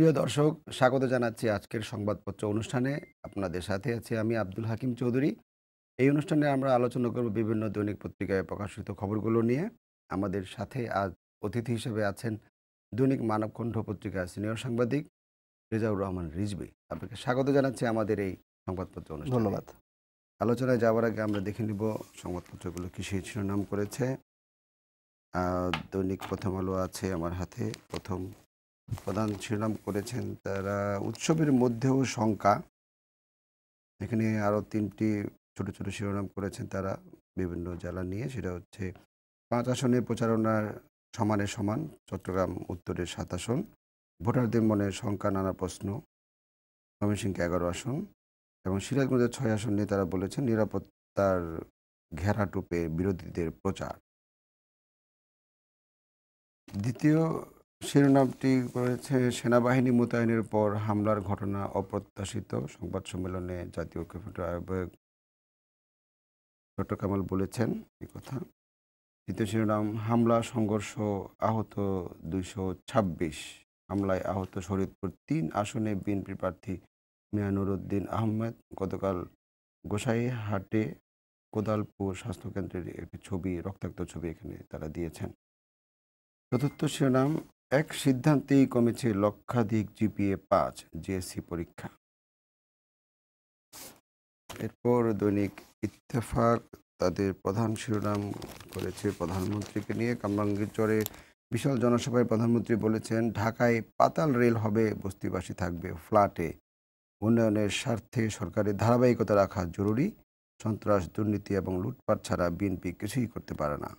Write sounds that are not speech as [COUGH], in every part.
প্রিয় দর্শক স্বাগত জানাচ্ছি আজকের সংবাদপত্র অনুষ্ঠানে আপনাদের সাথে আছি আমি আব্দুল হাকিম চৌধুরী এই অনুষ্ঠানে আমরা আলোচনা করব বিভিন্ন দৈনিক পত্রিকায় প্রকাশিত খবরগুলো নিয়ে আমাদের সাথে আজ অতিথি হিসেবে আছেন দৈনিক মানবকণ্ঠ পত্রিকার সিনিয়র সাংবাদিক রেজাউর রহমান রিজবি আপনাকে স্বাগত জানাচ্ছি আমাদের এই সংবাদপত্র অনুষ্ঠান ধন্যবাদ আলোচনায় যাওয়ার আগে আমরা দেখে নিব সংবাদপত্রগুলো কৃষি শিরোনাম করেছে দৈনিক প্রথম আলো আছে আমার হাতে প্রথম প্রধান শিরোনাম করেছেন তারা উৎসবের মধ্যেও শঙ্কা এখানে আরও তিনটি ছোট ছোট শিরোনাম করেছেন তারা বিভিন্ন জেলা নিয়ে সেটা হচ্ছে পাঁচ আসনে প্রচারণার সমানে সমান চট্টগ্রাম উত্তরের সাত আসন ভোটারদের মনে শঙ্কা নানা প্রশ্ন ময়মনসিংহে এগারো আসন এবং সিরাজগঞ্জের ছয় আসন নিয়ে তারা বলেছেন নিরাপত্তার ঘেরা টুপে বিরোধীদের প্রচার দ্বিতীয় শিরোনামটি রয়েছে সেনাবাহিনী মোতায়েনের পর হামলার ঘটনা অপ্রত্যাশিত সংবাদ সম্মেলনে জাতীয় ক্রিকেটের আহ্বায়ক ডক্টর কামাল বলেছেন এই কথা দ্বিতীয় শিরোনাম হামলা সংঘর্ষ আহত দুইশো ছাব্বিশ হামলায় আহত শরীদপুর তিন আসনে বিএনপি প্রার্থী উদ্দিন আহমেদ গতকাল গোসাইহাটে কোদালপুর স্বাস্থ্যকেন্দ্রের একটি ছবি রক্তাক্ত ছবি এখানে তারা দিয়েছেন চতুর্থ শিরোনাম এক সিদ্ধান্তেই কমেছে লক্ষাধিক জিপিএ পাঁচ জিএসসি পরীক্ষা এরপর দৈনিক ইত্তেফাক তাদের প্রধান শিরোনাম করেছে প্রধানমন্ত্রীকে নিয়ে কামরাঙ্গীর চরে বিশাল জনসভায় প্রধানমন্ত্রী বলেছেন ঢাকায় পাতাল রেল হবে বস্তিবাসী থাকবে ফ্ল্যাটে উন্নয়নের স্বার্থে সরকারের ধারাবাহিকতা রাখা জরুরি সন্ত্রাস দুর্নীতি এবং লুটপাট ছাড়া বিএনপি কিছুই করতে পারে না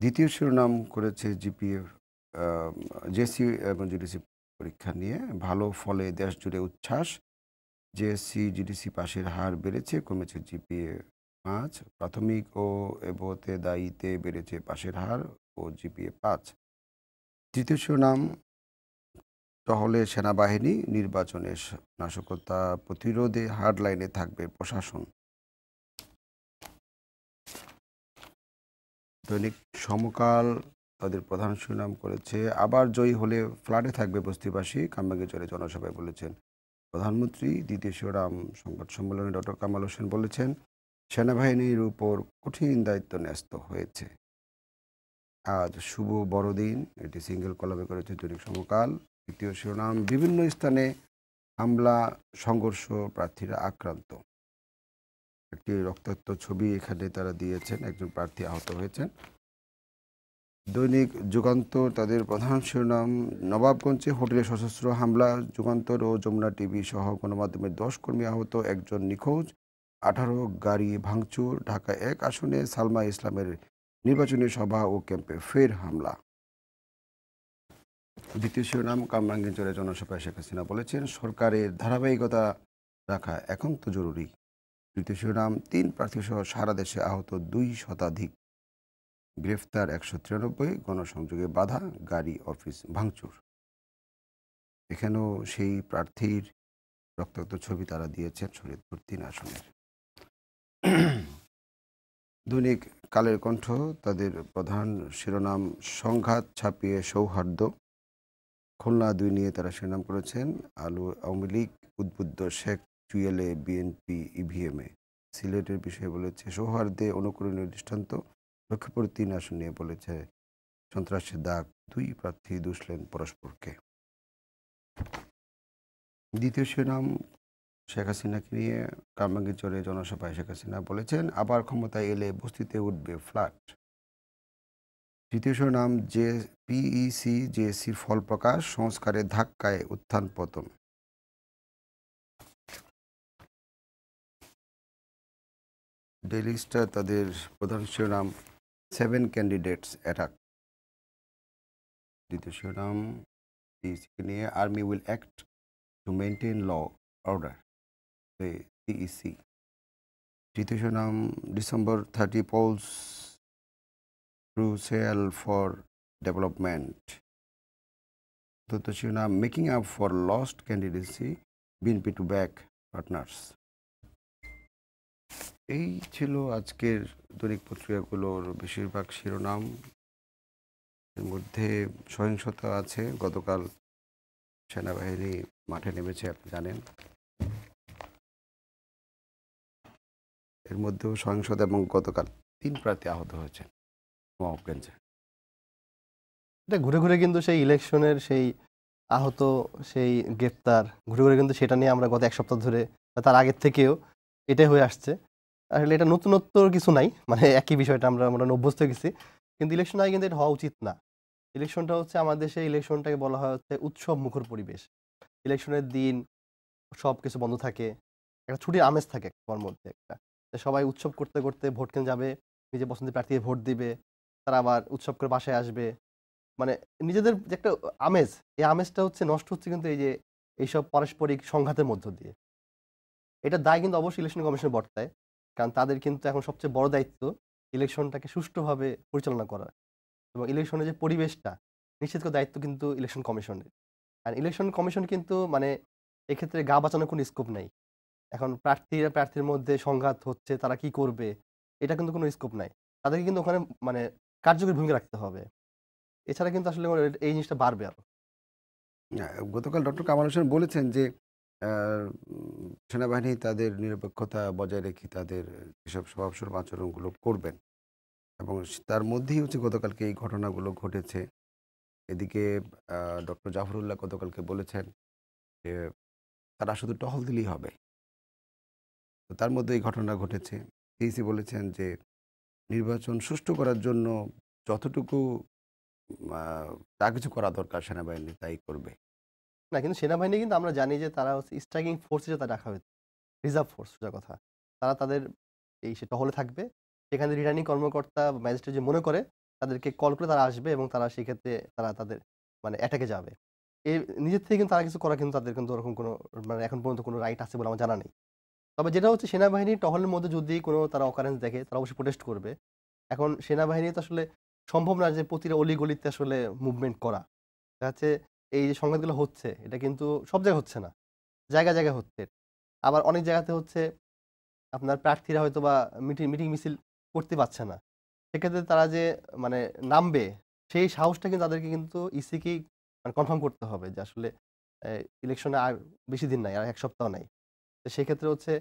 দ্বিতীয় শিরোনাম করেছে জিপিএফ জেসি এবং জিডিসি পরীক্ষা নিয়ে ভালো ফলে দেশ জুড়ে উচ্ছ্বাস জেএসসি জিডিসি পাশের হার বেড়েছে কমেছে জিপিএ পাঁচ প্রাথমিক ও এবতে দায়িতে বেড়েছে পাশের হার ও জিপিএ পাঁচ তৃতীয় সুনাম টহলে সেনাবাহিনী নির্বাচনে নাশকতা প্রতিরোধে হার্ডলাইনে থাকবে প্রশাসন দৈনিক সমকাল তাদের প্রধান সুনাম করেছে আবার জয়ী হলে ফ্ল্যাটে থাকবে বস্তিবাসী কাম্বাগেচরে জনসভায় বলেছেন প্রধানমন্ত্রী দ্বিতীয় শিরোরাম সংবাদ সম্মেলনে ডক্টর কামাল হোসেন বলেছেন সেনাবাহিনীর উপর কঠিন দায়িত্ব ন্যস্ত হয়েছে আজ শুভ বড়দিন এটি সিঙ্গেল কলমে করেছে দৈনিক সমকাল দ্বিতীয় শিরোনাম বিভিন্ন স্থানে হামলা সংঘর্ষ প্রার্থীরা আক্রান্ত একটি রক্তাক্ত ছবি এখানে তারা দিয়েছেন একজন প্রার্থী আহত হয়েছেন দৈনিক যুগান্তর তাদের প্রধান শিরোনাম নবাবগঞ্জে হোটেলে সশস্ত্র হামলা যুগান্তর ও যমুনা টিভি সহ গণমাধ্যমের দশ কর্মী আহত একজন নিখোঁজ আঠারো গাড়ি ভাঙচুর ঢাকা এক আসনে সালমা ইসলামের নির্বাচনী সভা ও ক্যাম্পে ফের হামলা দ্বিতীয় শিরোনাম কামরাঙ্গিনচরে জনসভায় শেখ হাসিনা বলেছেন সরকারের ধারাবাহিকতা রাখা এখন তো জরুরি তৃতীয় শিরোনাম তিন প্রার্থীসহ সারা দেশে আহত দুই শতাধিক গ্রেফতার একশো তিরানব্বই গণসংযোগে বাধা গাড়ি অফিস ভাঙচুর এখানেও সেই প্রার্থীর রক্তাক্ত ছবি তারা দিয়েছেন শরীরপুর তিন আসনের দৈনিক কালের কণ্ঠ তাদের প্রধান শিরোনাম সংঘাত ছাপিয়ে সৌহার্দ্য খুলনা দুই নিয়ে তারা শিরোনাম করেছেন আলু আওয়ামী লীগ উদ্বুদ্ধ শেখ চুয়েলে বিএনপি ইভিএমে সিলেটের বিষয়ে বলেছে সৌহার্দে অনুকরণীয় দৃষ্টান্ত লক্ষ্মীপুর তিন আসন নিয়ে বলেছে সন্ত্রাসের দাগ দুই প্রার্থী দুষলেন পরস্পরকে দ্বিতীয় শিরোনাম শেখ হাসিনাকে নিয়ে কামাঙ্গিচরে জনসভায় শেখ হাসিনা বলেছেন আবার ক্ষমতায় এলে বস্তিতে উঠবে ফ্ল্যাট তৃতীয় শিরোনাম জে পিইসি জেএসির ফল প্রকাশ সংস্কারের ধাক্কায় উত্থান পতন ডেলিস্টার তাদের প্রধান শিরোনাম seven candidates attacked. Didashuram, the Kenya army will act to maintain law order. The CEC. Didashuram, December 30 polls crucial for development. Didashuram, making up for lost candidacy, BNP to back partners. এই ছিল আজকের দৈনিক পত্রিকাগুলোর বেশিরভাগ শিরোনাম এর মধ্যে সহিংসতা আছে গতকাল সেনাবাহিনী মাঠে নেমেছে আপনি জানেন এর মধ্যেও সহিংসতা এবং গতকাল তিন প্রার্থী আহত হয়েছেন মহবগঞ্জে ঘুরে ঘুরে কিন্তু সেই ইলেকশনের সেই আহত সেই গ্রেপ্তার ঘুরে ঘুরে কিন্তু সেটা নিয়ে আমরা গত এক সপ্তাহ ধরে তার আগের থেকেও এটাই হয়ে আসছে আসলে এটা নতুনত্ব কিছু নাই মানে একই বিষয়টা আমরা আমরা অভ্যস্ত গেছি কিন্তু ইলেকশন আগে কিন্তু এটা হওয়া উচিত না ইলেকশনটা হচ্ছে আমাদের দেশে ইলেকশনটাকে বলা হয় হচ্ছে উৎসব মুখর পরিবেশ ইলেকশনের দিন সব কিছু বন্ধ থাকে একটা ছুটির আমেজ থাকে সবার মধ্যে একটা সবাই উৎসব করতে করতে ভোট কেন যাবে নিজের পছন্দের প্রার্থীকে ভোট দিবে তারা আবার উৎসব করে বাসায় আসবে মানে নিজেদের যে একটা আমেজ এই আমেজটা হচ্ছে নষ্ট হচ্ছে কিন্তু এই যে এইসব পারস্পরিক সংঘাতের মধ্য দিয়ে এটা দায় কিন্তু অবশ্যই ইলেকশন কমিশন বর্তায় কারণ তাদের কিন্তু এখন সবচেয়ে বড় দায়িত্ব ইলেকশনটাকে সুষ্ঠুভাবে পরিচালনা করা এবং ইলেকশনের যে পরিবেশটা নিশ্চিত করার দায়িত্ব কিন্তু ইলেকশন কমিশনের আর ইলেকশন কমিশন কিন্তু মানে এক্ষেত্রে গা বাঁচানোর কোনো স্কোপ নেই এখন প্রার্থীরা প্রার্থীর মধ্যে সংঘাত হচ্ছে তারা কি করবে এটা কিন্তু কোনো স্কোপ নাই তাদেরকে কিন্তু ওখানে মানে কার্যকরী ভূমিকা রাখতে হবে এছাড়া কিন্তু আসলে এই জিনিসটা বাড়বে আরও হ্যাঁ, গতকাল ডক্টর কামাল হোসেন বলেছেন যে সেনাবাহিনী তাদের নিরপেক্ষতা বজায় রেখে তাদের এসব স্বভাবসরম আচরণগুলো করবেন এবং তার মধ্যেই হচ্ছে গতকালকে এই ঘটনাগুলো ঘটেছে এদিকে ডক্টর জাফরুল্লাহ গতকালকে বলেছেন যে তারা শুধু টহল দিলেই হবে তো তার মধ্যে এই ঘটনা ঘটেছে সিইসি বলেছেন যে নির্বাচন সুষ্ঠু করার জন্য যতটুকু যা কিছু করা দরকার সেনাবাহিনী তাই করবে না কিন্তু সেনাবাহিনী কিন্তু আমরা জানি যে তারা হচ্ছে স্ট্রাইকিং ফোর্স হিসেবে রাখা হয়েছে রিজার্ভ ফোর্স সোজা কথা তারা তাদের এই সে টহলে থাকবে সেখানে রিটার্নিং কর্মকর্তা ম্যাজিস্ট্রেট যে মনে করে তাদেরকে কল করে তারা আসবে এবং তারা সেক্ষেত্রে তারা তাদের মানে অ্যাটাকে যাবে এ নিজের থেকে কিন্তু তারা কিছু করা কিন্তু তাদের কিন্তু ওরকম কোনো মানে এখন পর্যন্ত কোনো রাইট আছে বলে আমার জানা নেই তবে যেটা হচ্ছে সেনাবাহিনী টহলের মধ্যে যদি কোনো তারা অকারেন্স দেখে তারা অবশ্যই প্রোটেস্ট করবে এখন সেনাবাহিনী তো আসলে সম্ভব না যে প্রতিটা অলিগলিতে আসলে মুভমেন্ট করা যাচ্ছে এই যে সংঘাতগুলো হচ্ছে এটা কিন্তু সব জায়গায় হচ্ছে না জায়গায় জায়গায় হচ্ছে আবার অনেক জায়গাতে হচ্ছে আপনার প্রার্থীরা হয়তো বা মিটিং মিটিং মিছিল করতে পারছে না সেক্ষেত্রে তারা যে মানে নামবে সেই সাহসটা কিন্তু তাদেরকে কিন্তু ইসিকেই মানে কনফার্ম করতে হবে যে আসলে ইলেকশনে আর বেশি দিন নাই আর এক সপ্তাহ নাই তো সেক্ষেত্রে হচ্ছে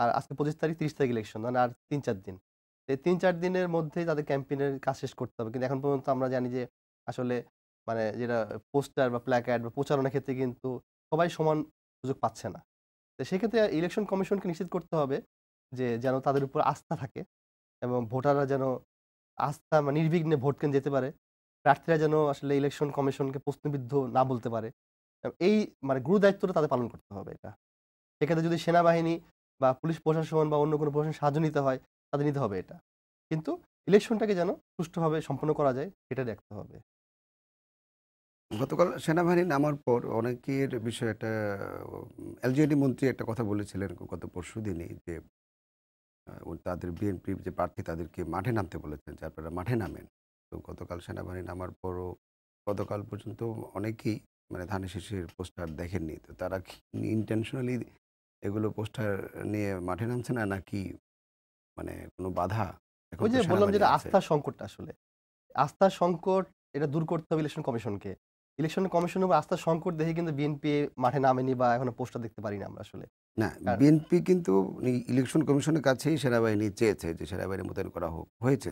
আর আজকে পঁচিশ তারিখ তিরিশ তারিখ ইলেকশন মানে আর তিন চার দিন এই তিন চার দিনের মধ্যেই তাদের ক্যাম্পেনের কাজ শেষ করতে হবে কিন্তু এখন পর্যন্ত আমরা জানি যে আসলে মানে যেটা পোস্টার বা প্ল্যাকার্ড বা প্রচারণার ক্ষেত্রে কিন্তু সবাই সমান সুযোগ পাচ্ছে না তো সেক্ষেত্রে ইলেকশন কমিশনকে নিশ্চিত করতে হবে যে যেন তাদের উপর আস্থা থাকে এবং ভোটাররা যেন আস্থা বা নির্বিঘ্নে ভোট কেন যেতে পারে প্রার্থীরা যেন আসলে ইলেকশন কমিশনকে প্রশ্নবিদ্ধ না বলতে পারে এই মানে গুরু দায়িত্বটা তাদের পালন করতে হবে এটা সেক্ষেত্রে যদি সেনাবাহিনী বা পুলিশ প্রশাসন বা অন্য কোনো প্রশাসন সাহায্য নিতে হয় তাদের নিতে হবে এটা কিন্তু ইলেকশনটাকে যেন সুষ্ঠুভাবে সম্পন্ন করা যায় সেটা দেখতে হবে গতকাল সেনাবাহিনী নামার পর অনেকের বিষয়ে একটা এলজিডি মন্ত্রী একটা কথা বলেছিলেন গত পরশু দিনই যে তাদের বিএনপি যে প্রার্থী তাদেরকে মাঠে নামতে বলেছেন যে আপনারা মাঠে নামেন তো গতকাল সেনাবাহিনী নামার পরও গতকাল পর্যন্ত অনেকেই মানে ধানের শীষের পোস্টার দেখেননি তো তারা ইন্টেনশনালি এগুলো পোস্টার নিয়ে মাঠে নামছে না নাকি মানে কোনো বাধা ওই যে বললাম যেটা আস্থা সংকটটা আসলে আস্থা সংকট এটা দূর করতে হবে ইলেকশন কমিশনকে ইলেকশন কমিশন উপর আস্থা সংকট দেখে কিন্তু বিএনপি মাঠে নামেনি বা এখনো পোস্টার দেখতে পারি না আমরা আসলে না বিএনপি কিন্তু ইলেকশন কমিশনের কাছেই সেনাবাহিনী চেয়েছে যে সেনাবাহিনী মোতায়েন করা হোক হয়েছে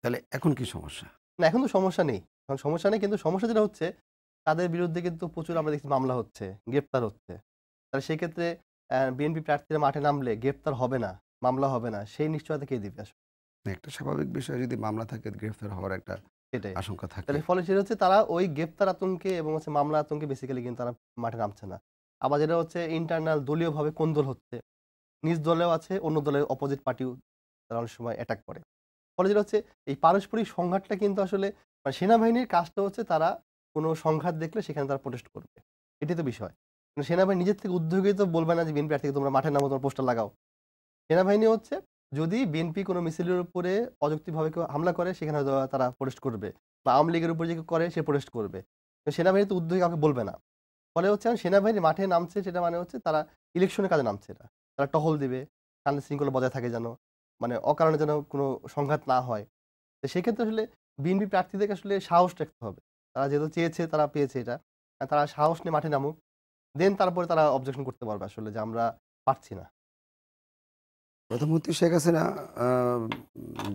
তাহলে এখন কি সমস্যা না এখন তো সমস্যা নেই এখন সমস্যা নেই কিন্তু সমস্যা যেটা হচ্ছে তাদের বিরুদ্ধে কিন্তু প্রচুর আমরা দেখছি মামলা হচ্ছে গ্রেপ্তার হচ্ছে তাহলে সেক্ষেত্রে বিএনপি প্রার্থীরা মাঠে নামলে গ্রেপ্তার হবে না মামলা হবে না সেই নিশ্চয়তা কে দিবে আসলে একটা স্বাভাবিক বিষয় যদি মামলা থাকে গ্রেফতার হওয়ার একটা আশঙ্কা থাকে তাহলে ফলে সেটা হচ্ছে তারা ওই গ্রেপ্তার আতঙ্কে এবং হচ্ছে মামলা আতঙ্কে বেসিক্যালি কিন্তু তারা মাঠে নামছে না আবার যেটা হচ্ছে ইন্টারনাল দলীয়ভাবে কোন দল হচ্ছে নিজ দলেও আছে অন্য দলের অপোজিট পার্টিও তারা অনেক সময় অ্যাটাক করে ফলে যেটা হচ্ছে এই পারস্পরিক সংঘাতটা কিন্তু আসলে মানে সেনাবাহিনীর কাজটা হচ্ছে তারা কোনো সংঘাত দেখলে সেখানে তারা প্রোটেস্ট করবে এটাই তো বিষয় সেনাবাহিনী নিজের থেকে উদ্যোগী তো বলবে না যে বিএনপি থেকে তোমরা মাঠে নামো তোমার পোস্টার লাগাও সেনাবাহিনী হচ্ছে যদি বিএনপি কোনো মিছিলের উপরে অযৌক্তিকভাবে কেউ হামলা করে সেখানে হয়তো তারা প্রোটেস্ট করবে বা আওয়ামী লীগের উপরে যে কেউ করে সে প্রোটেস্ট করবে সেনাবাহিনী তো উদ্যোগে কাউকে বলবে না ফলে হচ্ছে সেনাবাহিনী মাঠে নামছে সেটা মানে হচ্ছে তারা ইলেকশনের কাজে নামছে এটা তারা টহল দিবে কারণ শৃঙ্খলা বজায় থাকে যেন মানে অকারণে যেন কোনো সংঘাত না হয় তো সেক্ষেত্রে আসলে বিএনপি প্রার্থীদেরকে আসলে সাহস রাখতে হবে তারা যেহেতু চেয়েছে তারা পেয়েছে এটা তারা সাহস নিয়ে মাঠে নামুক দেন তারপরে তারা অবজেকশন করতে পারবে আসলে যে আমরা পারছি না প্রধানমন্ত্রী শেখ হাসিনা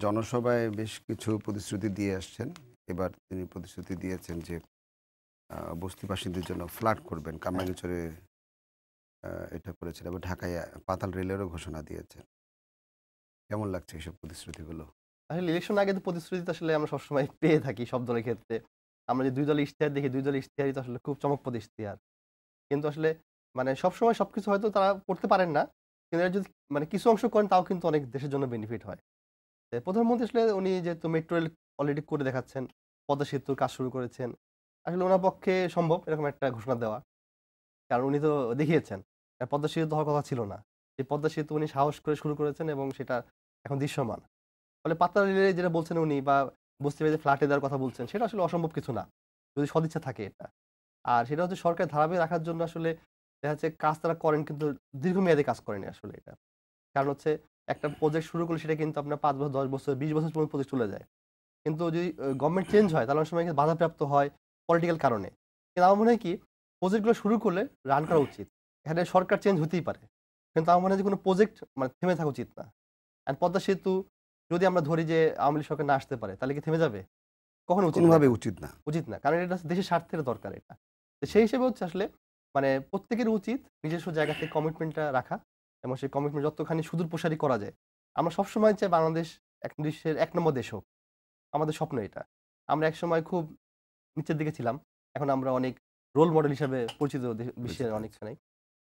জনসভায় বেশ কিছু প্রতিশ্রুতি দিয়ে আসছেন এবার তিনি প্রতিশ্রুতি দিয়েছেন যে বস্তিবাসীদের জন্য ফ্ল্যাট করবেন কামাইচরে এটা করেছেন এবং ঢাকায় পাতাল রেলেরও ঘোষণা দিয়েছেন কেমন লাগছে এইসব প্রতিশ্রুতিগুলো আসলে ইলেকশন আগে তো প্রতিশ্রুতি আসলে আমরা সবসময় পেয়ে থাকি সব দলের ক্ষেত্রে আমরা যে দুই দলের ইশতেহার দেখি দুই দলের ইশতেহারই তো আসলে খুব চমকপ্রদ ইশতেহার কিন্তু আসলে মানে সবসময় সব কিছু হয়তো তারা করতে পারেন না কিন্তু যদি মানে কিছু অংশ করেন তাও কিন্তু অনেক দেশের জন্য বেনিফিট হয় প্রধানমন্ত্রী আসলে উনি যেহেতু মেট্রো রেল অলরেডি করে দেখাচ্ছেন পদ্মা সেতুর কাজ শুরু করেছেন আসলে ওনার পক্ষে সম্ভব এরকম একটা ঘোষণা দেওয়া কারণ উনি তো দেখিয়েছেন পদ্মা সেতু হওয়ার কথা ছিল না সেই পদ্মা সেতু উনি সাহস করে শুরু করেছেন এবং সেটা এখন দৃশ্যমান ফলে পাতা রেলের যেটা বলছেন উনি বা বুঝতে পেরে ফ্ল্যাটে দেওয়ার কথা বলছেন সেটা আসলে অসম্ভব কিছু না যদি সদিচ্ছা থাকে এটা আর সেটা হচ্ছে সরকার ধারাবাহিক রাখার জন্য আসলে দেখা যাচ্ছে কাজ তারা করেন কিন্তু দীর্ঘমেয়াদে কাজ করেনি আসলে এটা কারণ হচ্ছে একটা প্রজেক্ট শুরু করলে সেটা কিন্তু আপনার পাঁচ বছর দশ বছর বিশ বছর পর্যন্ত প্রজেক্ট চলে যায় কিন্তু যদি গভর্নমেন্ট চেঞ্জ হয় তাহলে সময় কিন্তু বাধাপ্রাপ্ত হয় পলিটিক্যাল কারণে কিন্তু আমার মনে হয় কি প্রজেক্টগুলো শুরু করলে রান করা উচিত এখানে সরকার চেঞ্জ হতেই পারে কিন্তু আমার মনে হয় যে কোনো প্রজেক্ট মানে থেমে থাকা উচিত না অ্যান্ড পদ্মা সেতু যদি আমরা ধরি যে আওয়ামী লীগ সরকার না আসতে পারে তাহলে কি থেমে যাবে কখনো উচিত উচিত না উচিত না কারণ এটা দেশের স্বার্থের দরকার এটা সেই হিসেবে হচ্ছে আসলে মানে প্রত্যেকের উচিত নিজস্ব জায়গা থেকে কমিটমেন্টটা রাখা এবং সেই কমিটমেন্ট যতখানি সুদূর প্রসারী করা যায় আমরা সবসময় চাই বাংলাদেশ এক বিশ্বের এক নম্বর দেশ হোক আমাদের স্বপ্ন এটা আমরা একসময় খুব নিচের দিকে ছিলাম এখন আমরা অনেক রোল মডেল হিসাবে পরিচিত বিশ্বের অনেকখানে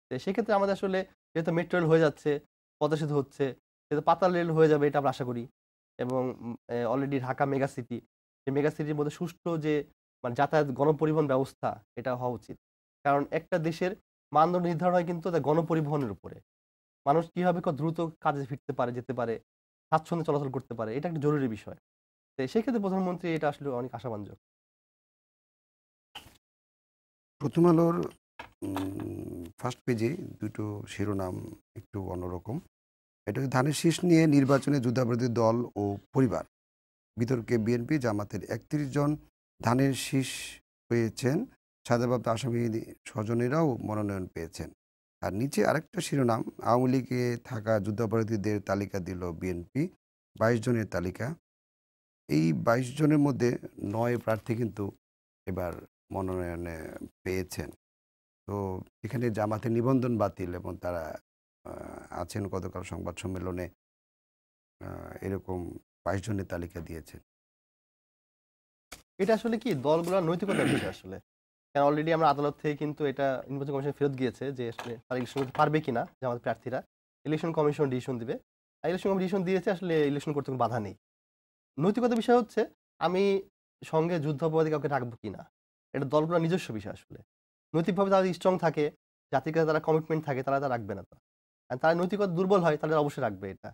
তো সেক্ষেত্রে আমাদের আসলে যেহেতু মেট্রো রেল হয়ে যাচ্ছে পদাসেত হচ্ছে সেহেতু পাতাল রেল হয়ে যাবে এটা আমরা আশা করি এবং অলরেডি ঢাকা মেগা সিটি সেই মেগা সিটির মধ্যে সুষ্ঠু যে মানে যাতায়াত গণপরিবহন ব্যবস্থা এটা হওয়া উচিত কারণ একটা দেশের মানদণ্ড নির্ধারণ হয় কিন্তু গণপরিবহনের উপরে মানুষ কীভাবে দ্রুত কাজে ফিরতে পারে যেতে পারে স্বাচ্ছন্দ্যে চলাচল করতে পারে এটা একটা জরুরি বিষয় তো সেক্ষেত্রে প্রধানমন্ত্রী এটা আসলে অনেক আশাবাঞ্জক প্রথম আলোর ফার্স্ট পেজে দুটো শিরোনাম একটু অন্যরকম এটা ধানের শীষ নিয়ে নির্বাচনে যুদ্ধাপরাধী দল ও পরিবার বিতর্কে বিএনপি জামাতের একত্রিশ জন ধানের শীষ হয়েছেন সাজাপ্রাপ্ত আসামি স্বজনেরাও মনোনয়ন পেয়েছেন আর নিচে আরেকটা শিরোনাম আওয়ামী লীগে থাকা যুদ্ধাপরাধীদের তালিকা দিল বিএনপি বাইশ জনের তালিকা এই বাইশ জনের মধ্যে নয় প্রার্থী কিন্তু এবার মনোনয়নে পেয়েছেন তো এখানে জামাতে নিবন্ধন বাতিল এবং তারা আছেন গতকাল সংবাদ সম্মেলনে এরকম বাইশ জনের তালিকা দিয়েছেন এটা আসলে কি দলগুলোর নৈতিকতা আসলে কারণ অলরেডি আমরা আদালত থেকে কিন্তু এটা নির্বাচন কমিশন ফেরত গিয়েছে যে আসলে ইলেকশন করতে পারবে কিনা যে আমাদের প্রার্থীরা ইলেকশন কমিশন ডিসিশন দিবে আর ইলেকশন কমিশন ডিসিশন দিয়েছে আসলে ইলেকশন করতে কোনো বাধা নেই নৈতিকতা বিষয় হচ্ছে আমি সঙ্গে যুদ্ধ অপরাধী কাউকে রাখবো কিনা এটা দলগুলোর নিজস্ব বিষয় আসলে নৈতিকভাবে তাদের স্ট্রং থাকে জাতির কাছে তারা কমিটমেন্ট থাকে তারা তা রাখবে না তো আর তারা নৈতিকতা দুর্বল হয় তাদের অবশ্যই রাখবে এটা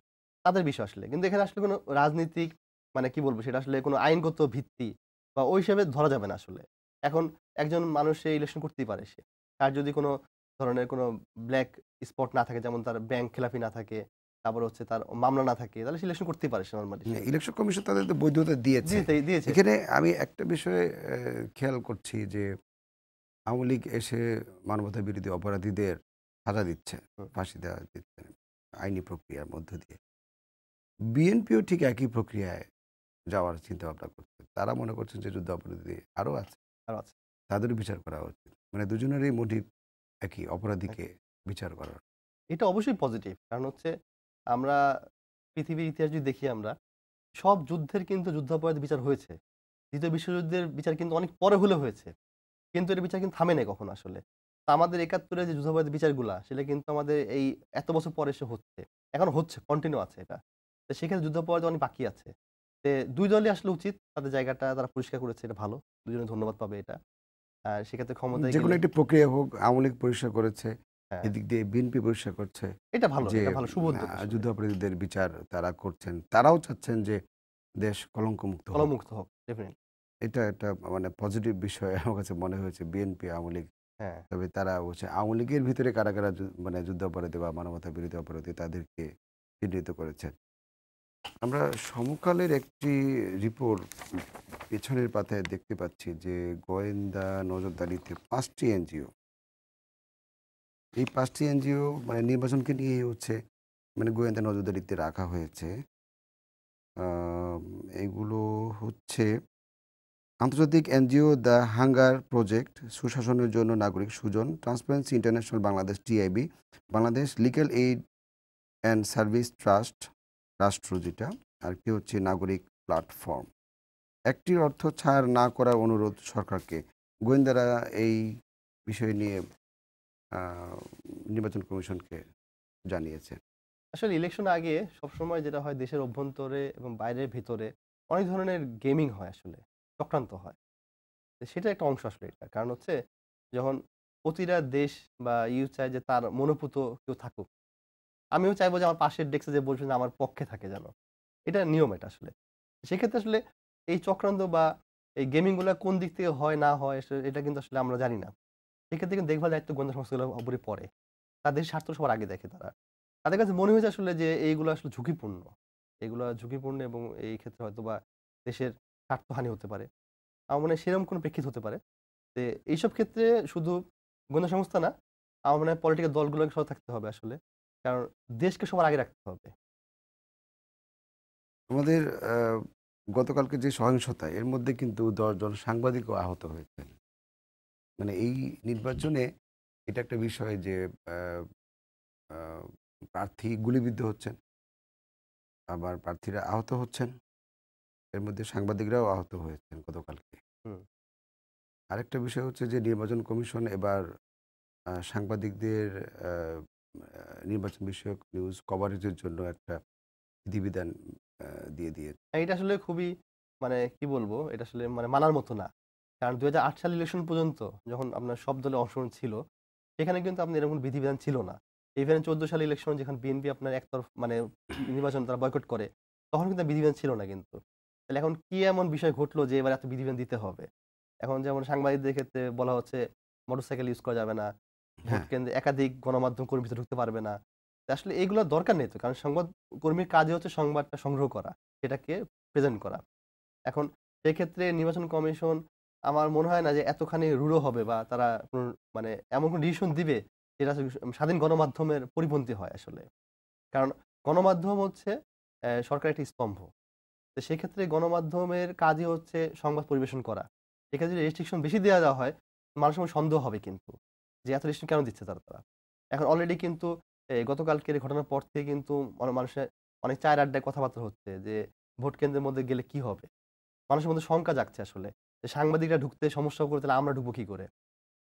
তাদের বিষয় আসলে কিন্তু এখানে আসলে কোনো রাজনীতিক মানে কি বলবো সেটা আসলে কোনো আইনগত ভিত্তি বা ওই হিসাবে ধরা যাবে না আসলে এখন একজন মানুষ সে ইলেকশন করতেই পারে সে তার যদি কোনো ধরনের কোনো ব্ল্যাক স্পট না থাকে যেমন তার ব্যাংক খেলাফি না থাকে তারপর হচ্ছে তার মামলা না থাকে তাহলে ইলেকশন করতেই পারে সে নর্মালি ইলেকশন কমিশন তাদের বৈধতা দিয়েছে দিয়েছে এখানে আমি একটা বিষয়ে খেয়াল করছি যে আওয়ামী লীগ এসে মানবতা বিরোধী অপরাধীদের সাজা দিচ্ছে ফাঁসি দেওয়া দিচ্ছে আইনি প্রক্রিয়ার মধ্য দিয়ে বিএনপিও ঠিক একই প্রক্রিয়ায় যাওয়ার চিন্তা ভাবনা করছে তারা মনে করছেন যে যুদ্ধ অপরাধী আরও আছে আরও আছে তাদের বিচার করা উচিত মানে দুজনেরই মোটিভ একই অপরাধীকে বিচার করার এটা অবশ্যই পজিটিভ কারণ হচ্ছে আমরা পৃথিবীর ইতিহাস যদি দেখি আমরা সব যুদ্ধের কিন্তু যুদ্ধাপরাধ বিচার হয়েছে দ্বিতীয় বিশ্বযুদ্ধের বিচার কিন্তু অনেক পরে হলে হয়েছে কিন্তু এর বিচার কিন্তু থামে নেই কখন আসলে তা আমাদের একাত্তরে যে যুদ্ধাপরাধ বিচারগুলা সেটা কিন্তু আমাদের এই এত বছর পরে এসে হচ্ছে এখন হচ্ছে কন্টিনিউ আছে এটা তো সেক্ষেত্রে যুদ্ধাপরাধ অনেক বাকি আছে দুই দলই আসলে উচিত তাদের জায়গাটা তারা পরিষ্কার করেছে এটা ভালো দুজনে ধন্যবাদ পাবে এটা সেক্ষেত্রে ক্ষমতা যে কোনো একটি প্রক্রিয়া হোক আওয়ামী লীগ পরিষ্কার করেছে হ্যাঁ। এদিক দিয়ে বিএনপি পরিষ্কার করছে এটা ভালো এটা ভালো শুভ যুদ্ধাপরাধীদের বিচার তারা করছেন তারাও চাচ্ছেন যে দেশ কলঙ্কমুক্ত হোক এটা একটা মানে পজিটিভ বিষয় আমার কাছে মনে হয়েছে বিএনপি আওয়ামী লীগ হ্যাঁ। তবে তারা হচ্ছে আওয়ামী লীগের ভিতরে কারা কারা মানে যুদ্ধাপরাধী বা মানবতা বিরোধী অপরাধী তাদেরকে চিহ্নিত করেছেন আমরা সমকালের একটি রিপোর্ট পেছনের পাতায় দেখতে পাচ্ছি যে গোয়েন্দা নজরদারিতে পাঁচটি এনজিও এই পাঁচটি এনজিও মানে নির্বাচনকে নিয়ে হচ্ছে মানে গোয়েন্দা নজরদারিতে রাখা হয়েছে এগুলো হচ্ছে আন্তর্জাতিক এনজিও দ্য হাঙ্গার প্রজেক্ট সুশাসনের জন্য নাগরিক Shujan Transparency International Bangladesh TIB Bangladesh Legal Aid and Service Trust রাষ্ট্র যেটা আর কি হচ্ছে নাগরিক প্ল্যাটফর্ম একটি অর্থ ছাড় না করার অনুরোধ সরকারকে গোয়েন্দারা এই বিষয় নিয়ে নির্বাচন কমিশনকে জানিয়েছে আসলে ইলেকশন আগে সবসময় যেটা হয় দেশের অভ্যন্তরে এবং বাইরের ভিতরে অনেক ধরনের গেমিং হয় আসলে চক্রান্ত হয় সেটা একটা অংশ আসলে এটা কারণ হচ্ছে যখন প্রতিটা দেশ বা ইউ চায় যে তার মনোপুত কেউ থাকুক আমিও চাইবো যে আমার পাশের ডেস্কে যে বসবে আমার পক্ষে থাকে যেন এটা নিয়ম এটা আসলে সেক্ষেত্রে আসলে এই চক্রান্ত বা এই গেমিংগুলো কোন দিক থেকে হয় না হয় এটা কিন্তু আসলে আমরা জানি না সেক্ষেত্রে কিন্তু দেখভাল দায়িত্ব গোয়েন্দা সংস্থাগুলো উপরে পড়ে তাদের স্বার্থ সবার আগে দেখে তারা তাদের কাছে মনে হয়েছে আসলে যে এইগুলো আসলে ঝুঁকিপূর্ণ এগুলো ঝুঁকিপূর্ণ এবং এই ক্ষেত্রে হয়তো বা দেশের স্বার্থহানি হতে পারে আমার মনে হয় সেরকম কোনো প্রেক্ষিত হতে পারে যে এইসব ক্ষেত্রে শুধু গোয়েন্দা সংস্থা না আমার মনে হয় পলিটিক্যাল দলগুলোকে সহ থাকতে হবে আসলে কারণ দেশকে সবার আগে রাখতে হবে আমাদের গতকালকে যে সহিংসতা এর মধ্যে কিন্তু দশজন সাংবাদিকও আহত হয়েছেন মানে এই নির্বাচনে এটা একটা বিষয় যে প্রার্থী গুলিবিদ্ধ হচ্ছেন আবার প্রার্থীরা আহত হচ্ছেন এর মধ্যে সাংবাদিকরাও আহত হয়েছেন গতকালকে আরেকটা বিষয় হচ্ছে যে নির্বাচন কমিশন এবার সাংবাদিকদের নির্বাচন বিষয়ক নিউজ কভারেজের জন্য একটা বিধিবিধান দিয়ে দিয়েছে হ্যাঁ, এটা আসলে খুবই মানে কি বলবো এটা আসলে মানে মানার মতো না কারণ দু সাল ইলেকশন পর্যন্ত যখন আপনার সব দলে অংশগ্রহণ ছিল সেখানে কিন্তু আপনার এরকম বিধিবিধান ছিল না ইভেন চোদ্দ সালে ইলেকশন যেখানে বিএনপি আপনার একতরফ মানে নির্বাচন তারা বয়কট করে তখন কিন্তু বিধিবিধান ছিল না কিন্তু তাহলে এখন কি এমন বিষয় ঘটলো যে এবার এত বিধিবিধান দিতে হবে এখন যেমন সাংবাদিকদের ক্ষেত্রে বলা হচ্ছে মোটরসাইকেল ইউজ করা যাবে না ভোট হ্যাঁ। কেন্দ্রে একাধিক গণমাধ্যম কর্মী ঢুকতে পারবে না আসলে এইগুলো দরকার নেই তো কারণ সংবাদ কর্মীর কাজে হচ্ছে সংবাদটা সংগ্রহ করা সেটাকে প্রেজেন্ট করা এখন সেক্ষেত্রে নির্বাচন কমিশন আমার মনে হয় না যে এতখানি রুড়ো হবে বা তারা মানে এমন কোনো ডিসিশন দিবে যেটা স্বাধীন গণমাধ্যমের পরিপন্থী হয় আসলে কারণ গণমাধ্যম হচ্ছে সরকার একটি স্তম্ভ তো সেক্ষেত্রে গণমাধ্যমের কাজই হচ্ছে সংবাদ পরিবেশন করা সেক্ষেত্রে রেস্ট্রিকশন বেশি দেওয়া দেওয়া হয় মানুষের সন্দেহ হবে কিন্তু যে এত রেস্ট্রিকশন কেন দিচ্ছে তারা তারা এখন অলরেডি কিন্তু গতকালকের ঘটনার পর থেকে কিন্তু মানুষের অনেক চায়ের আড্ডায় কথাবার্তা হচ্ছে যে ভোট কেন্দ্রের মধ্যে গেলে কি হবে মানুষের মধ্যে শঙ্কা জাগছে আসলে যে সাংবাদিকরা ঢুকতে সমস্যা করে তাহলে আমরা ঢুকবো কি করে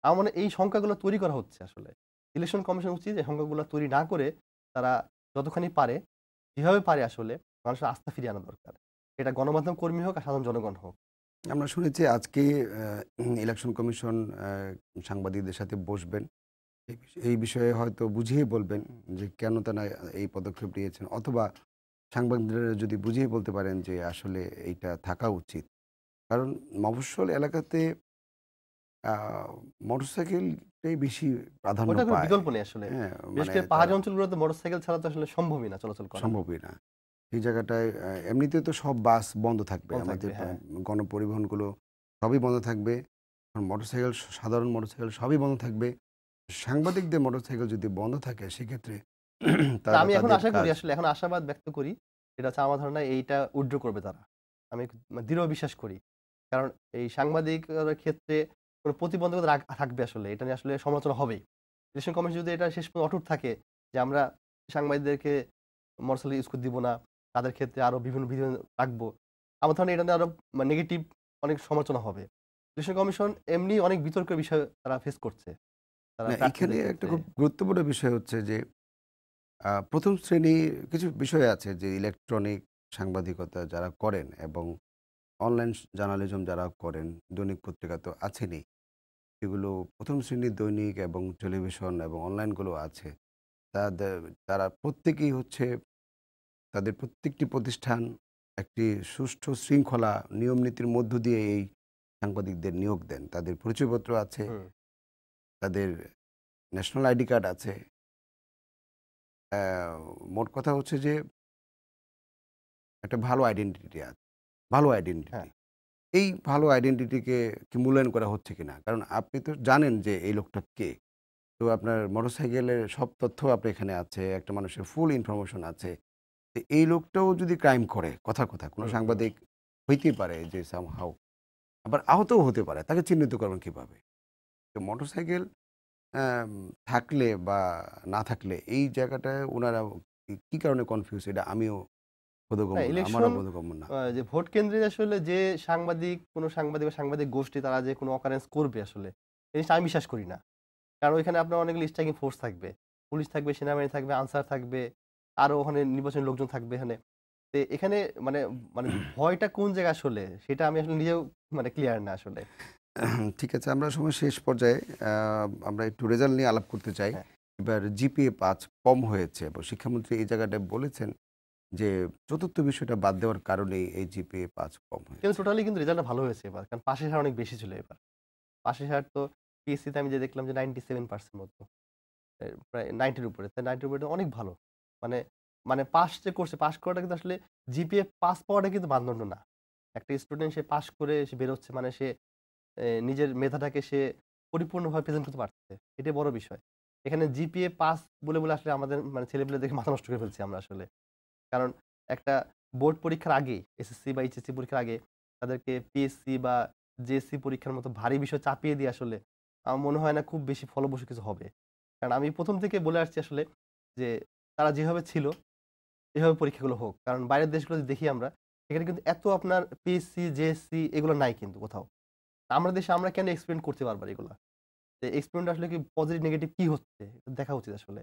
আমার মানে এই সংখ্যাগুলো তৈরি করা হচ্ছে আসলে ইলেকশন কমিশন উচিত এই সংখ্যাগুলো তৈরি না করে তারা যতখানি পারে যেভাবে পারে আসলে মানুষের আস্থা ফিরিয়ে আনা দরকার এটা গণমাধ্যম কর্মী হোক আর সাধারণ জনগণ হোক আমরা শুনেছি আজকে ইলেকশন কমিশন সাংবাদিকদের সাথে বসবেন এই বিষয়ে হয়তো বুঝিয়ে বলবেন যে কেন তারা এই পদক্ষেপ নিয়েছেন অথবা সাংবাদিকরা যদি বুঝিয়ে বলতে পারেন যে আসলে এইটা থাকা উচিত কারণ মফস্বল এলাকাতে মোটরসাইকেলটাই বেশি প্রাধান্য বিকল্প নেই আসলে হ্যাঁ, মানে পাহাড়ি অঞ্চলগুলোতে মোটরসাইকেল ছাড়া তো আসলে সম্ভবই না চলাচল সম্ভবই না সেই জায়গাটায় এমনিতে তো সব বাস বন্ধ থাকবে আমাদের হ্যাঁ। গণপরিবহনগুলো সবই বন্ধ থাকবে মোটরসাইকেল সাধারণ মোটরসাইকেল সবই বন্ধ থাকবে সাংবাদিকদের মোটরসাইকেল যদি বন্ধ থাকে সেক্ষেত্রে [CLEARS THROAT] আমি এখন আশা করি আসলে এখন আশাবাদ ব্যক্ত করি এটা হচ্ছে আমার ধারণা এইটা উড্র করবে তারা আমি মানে দৃঢ় বিশ্বাস করি কারণ এই সাংবাদিকতার ক্ষেত্রে কোনো প্রতিবন্ধকতা থাকবে আসলে এটা নিয়ে আসলে সমালোচনা হবে ইলেকশন কমিশন যদি এটা শেষ পর্যন্ত অটুট থাকে যে আমরা সাংবাদিকদেরকে মোটরসাইকেল ইউজ করে দিব না তাদের ক্ষেত্রে আরও বিভিন্ন ভিডিও রাখবো আমার ধরনের এটা নিয়ে আরও নেগেটিভ মানে অনেক সমালোচনা হবে ইলেকশন কমিশন এমনি অনেক বিতর্কের বিষয় তারা ফেস করছে এখানে একটা খুব গুরুত্বপূর্ণ বিষয় হচ্ছে যে প্রথম শ্রেণী কিছু বিষয় আছে যে ইলেকট্রনিক সাংবাদিকতা যারা করেন এবং অনলাইন জার্নালিজম যারা করেন দৈনিক পত্রিকা তো আছেনি এগুলো প্রথম শ্রেণীর দৈনিক এবং টেলিভিশন এবং অনলাইনগুলো আছে তাদের তারা প্রত্যেকেই হচ্ছে তাদের প্রত্যেকটি প্রতিষ্ঠান একটি সুষ্ঠু শৃঙ্খলা নিয়ম নীতির মধ্য দিয়ে এই সাংবাদিকদের নিয়োগ দেন তাদের পরিচয়পত্র আছে তাদের ন্যাশনাল আইডি কার্ড আছে মোট কথা হচ্ছে যে একটা ভালো আইডেন্টিটি আছে ভালো আইডেন্টিটি হ্যাঁ। এই ভালো আইডেন্টিটিকে কি মূল্যায়ন করা হচ্ছে কিনা কারণ আপনি তো জানেন যে এই লোকটা কে তো আপনার মোটরসাইকেলের সব তথ্য আপনার এখানে আছে একটা মানুষের ফুল ইনফরমেশন আছে এই লোকটাও যদি ক্রাইম করে কথা কথা কোনো সাংবাদিক হইতে পারে যে সাম হাউ আবার আহতও হতে পারে তাকে চিহ্নিত করবেন কীভাবে তো মোটরসাইকেল থাকলে বা না থাকলে এই জায়গাটায় ওনারা কি কারণে কনফিউজ এটা আমিও যে ভোট কেন্দ্রে আসলে যে সাংবাদিক কোন সাংবাদিক বা সাংবাদিক গোষ্ঠী তারা যে কোনো অকারেন্স করবে আসলে জিনিসটা আমি বিশ্বাস করি না কারণ ওইখানে আপনার অনেকগুলো স্ট্রাইকিং ফোর্স থাকবে পুলিশ থাকবে সেনাবাহিনী থাকবে আনসার থাকবে আরও ওখানে নির্বাচনী লোকজন থাকবে এখানে তো এখানে মানে মানে [CLEARS THROAT] ভয়টা কোন জায়গায় আসলে সেটা আমি আসলে নিজেও মানে ক্লিয়ার না আসলে [CLEARS THROAT] ঠিক আছে আমরা সময় শেষ পর্যায়ে আমরা একটু রেজাল্ট নিয়ে আলাপ করতে চাই হ্যাঁ। এবার জিপিএ পাঁচ কম হয়েছে এবং শিক্ষামন্ত্রী এই জায়গাটা বলেছেন যে চতুর্থ বিষয়টা বাদ দেওয়ার কারণে এই জিপিএ পাঁচ কম হয়েছে কিন্তু টোটালি কিন্তু রেজাল্টটা ভালো হয়েছে এবার কারণ পাশের হার অনেক বেশি ছিল এবার পাশের হার তো পিএসসিতে আমি যে দেখলাম যে নাইনটি সেভেন পার্সেন্ট মতো প্রায় নাইনটির উপরে তাই নাইনটির উপরে অনেক ভালো মানে মানে পাস যে করছে পাস করাটা কিন্তু আসলে জিপিএ পাস পাওয়াটা কিন্তু মানদণ্ড না একটা স্টুডেন্ট সে পাস করে সে বেরোচ্ছে মানে সে নিজের মেধাটাকে সে পরিপূর্ণভাবে প্রেজেন্ট করতে পারছে এটাই বড় বিষয় এখানে জিপিএ পাস বলে বলে আসলে আমাদের মানে ছেলেপেলে দেখে মাথা নষ্ট করে ফেলছি আমরা আসলে কারণ একটা বোর্ড পরীক্ষার আগে এসএসসি বা এইচএসসি পরীক্ষার আগে তাদেরকে পিএসসি বা জেএসসি পরীক্ষার মতো ভারী বিষয় চাপিয়ে দিয়ে আসলে আমার মনে হয় না খুব বেশি ফলবশী কিছু হবে কারণ আমি প্রথম থেকে বলে আসছি আসলে যে তারা যেভাবে ছিল এভাবে পরীক্ষাগুলো হোক কারণ বাইরের দেশগুলো যদি দেখি আমরা সেখানে কিন্তু এত আপনার পিএসসি জেএসসি এগুলো নাই কিন্তু কোথাও আমরা দেশে আমরা কেন এক্সপ্লেন করতে পারবো এগুলো এক্সপ্লেনটা আসলে কি পজিটিভ নেগেটিভ কি হচ্ছে দেখা উচিত আসলে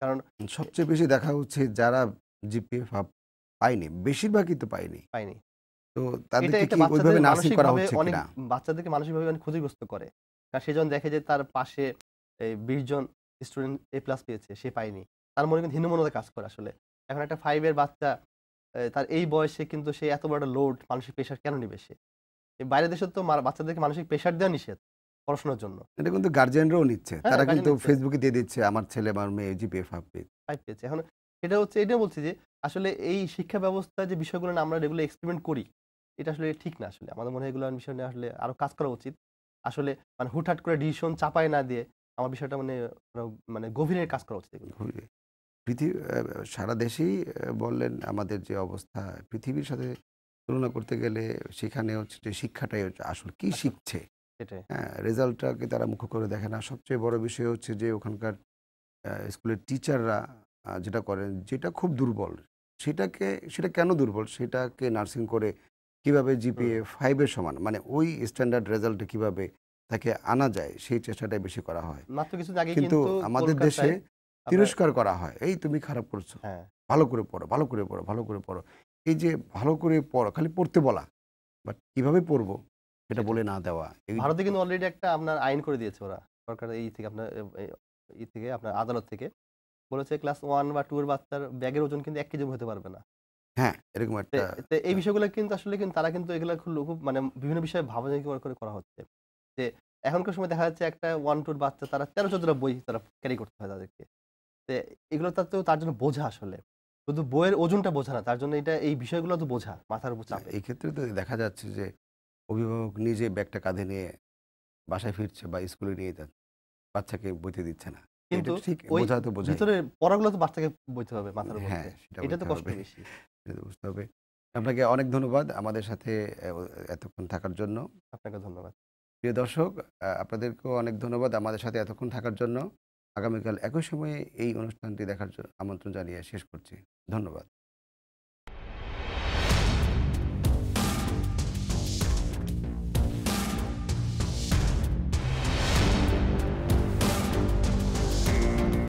কারণ সবচেয়ে বেশি দেখা হচ্ছে যারা জিপিএফ পাইনি বেশিরভাগই তো পাইনি পাইনি তো তাদেরকে কি ওইভাবে নার্সিং করা হচ্ছে বাচ্চাদেরকে মানসিকভাবে অনেক ক্ষতিগ্রস্ত করে কারণ সেজন দেখে যে তার পাশে বিশ জন স্টুডেন্ট এ প্লাস পেয়েছে সে পায়নি তার মনে কিন্তু হীনমনতা কাজ করে আসলে এখন একটা ফাইভের বাচ্চা তার এই বয়সে কিন্তু সে এত বড় লোড মানসিক প্রেশার কেন নিবে সে বাইরের দেশে তো বাচ্চাদেরকে মানসিক প্রেশার দেওয়া নিষেধ পড়াশোনার জন্য এটা কিন্তু গার্জিয়ানরাও নিচ্ছে হ্যাঁ, তারা কিন্তু ফেসবুকে দিয়ে দিচ্ছে আমার ছেলে আমার মেয়ে জি জিপিএ ফাইভ পেয়েছে এখন এটা হচ্ছে এটা বলছি যে আসলে এই শিক্ষা ব্যবস্থা যে বিষয়গুলো না আমরা রেগুলার এক্সপেরিমেন্ট করি এটা আসলে ঠিক না আসলে আমাদের মনে হয় এগুলো বিষয় নিয়ে আসলে আরও কাজ করা উচিত আসলে মানে হুটহাট করে ডিসিশন চাপায় না দিয়ে আমার বিষয়টা মানে মানে গভীরের কাজ করা উচিত পৃথিবী সারা দেশেই বললেন আমাদের যে অবস্থা পৃথিবীর সাথে তুলনা করতে গেলে সেখানে হচ্ছে যে শিক্ষাটাই হচ্ছে আসল কি শিখছে হ্যাঁ রেজাল্টটাকে তারা মুখ্য করে দেখে না সবচেয়ে বড় বিষয় হচ্ছে যে ওখানকার স্কুলের টিচাররা যেটা করেন যেটা খুব দুর্বল সেটাকে সেটা কেন দুর্বল সেটাকে নার্সিং করে কিভাবে জিপিএ ফাইভের সমান মানে ওই স্ট্যান্ডার্ড রেজাল্টে কিভাবে তাকে আনা যায় সেই চেষ্টাটাই বেশি করা হয় কিন্তু আমাদের দেশে তিরস্কার করা হয় এই তুমি খারাপ করছো হ্যাঁ। ভালো করে পড়ো ভালো করে পড়ো ভালো করে পড়ো এই যে ভালো করে পড়ো খালি পড়তে বলা বাট কিভাবে পড়বো সেটা বলে না দেওয়া ভারতে কিন্তু অলরেডি একটা আপনার আইন করে দিয়েছে ওরা সরকার এই থেকে আপনার এই থেকে আপনার আদালত থেকে বলেছে ক্লাস ওয়ান বা টু এর বাচ্চার ব্যাগের ওজন কিন্তু এক কেজি হতে পারবে না হ্যাঁ এরকম একটা এই হ্যাঁ। বিষয়গুলো কিন্তু আসলে কিন্তু তারা কিন্তু এগুলো খুব মানে বিভিন্ন বিষয়ে ভাবনা করে করা হচ্ছে যে এখনকার সময় দেখা যাচ্ছে একটা ওয়ান টুর বাচ্চা তারা তেরো চোদ্দটা বই তারা ক্যারি করতে হয় তাদেরকে এগুলো তো তার জন্য বোঝা আসলে শুধু বইয়ের ওজনটা বোঝা না তার জন্য এটা এই বিষয়গুলো তো বোঝা মাথার উপর এই ক্ষেত্রে তো দেখা যাচ্ছে যে অভিভাবক নিজে ব্যাগটা কাঁধে নিয়ে বাসায় ফিরছে বা স্কুলে নিয়ে যাচ্ছে বাচ্চাকে বইতে দিচ্ছে না কিন্তু বোঝা তো বোঝা ভিতরে পড়াগুলো তো বাচ্চাকে বইতে হবে মাথার উপর হ্যাঁ এটা তো কষ্ট বেশি বুঝতে হবে আপনাকে অনেক ধন্যবাদ আমাদের সাথে এতক্ষণ থাকার জন্য আপনাকে ধন্যবাদ প্রিয় দর্শক আপনাদেরকেও অনেক ধন্যবাদ আমাদের সাথে এতক্ষণ থাকার জন্য আগামীকাল একই সময়ে এই অনুষ্ঠানটি দেখার জন্য আমন্ত্রণ জানিয়ে শেষ করছি ধন্যবাদ